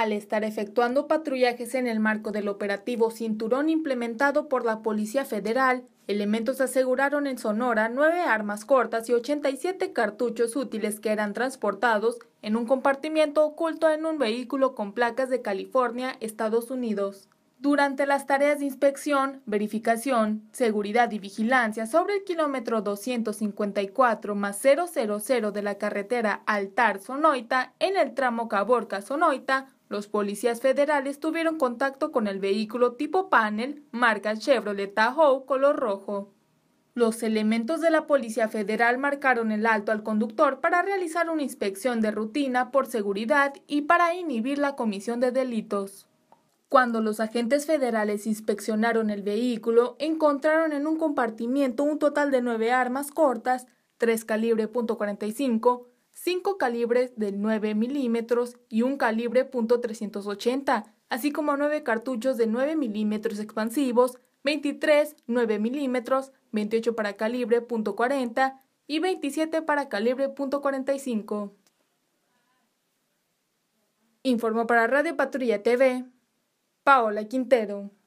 al estar efectuando patrullajes en el marco del operativo Cinturón implementado por la Policía Federal. Elementos aseguraron en Sonora nueve armas cortas y 87 cartuchos útiles que eran transportados en un compartimiento oculto en un vehículo con placas de California, Estados Unidos. Durante las tareas de inspección, verificación, seguridad y vigilancia sobre el kilómetro 254 000 de la carretera Altar Sonoita en el tramo Caborca Sonoita, los policías federales tuvieron contacto con el vehículo tipo panel marca Chevrolet Tahoe color rojo. Los elementos de la Policía Federal marcaron el alto al conductor para realizar una inspección de rutina por seguridad y para inhibir la comisión de delitos. Cuando los agentes federales inspeccionaron el vehículo, encontraron en un compartimiento un total de nueve armas cortas, tres calibre .45, 5 calibres de 9 milímetros y un calibre .380, así como 9 cartuchos de 9 milímetros expansivos, 23 9 milímetros, 28 para calibre .40 y 27 para calibre .45. Informó para Radio Patrulla TV, Paola Quintero.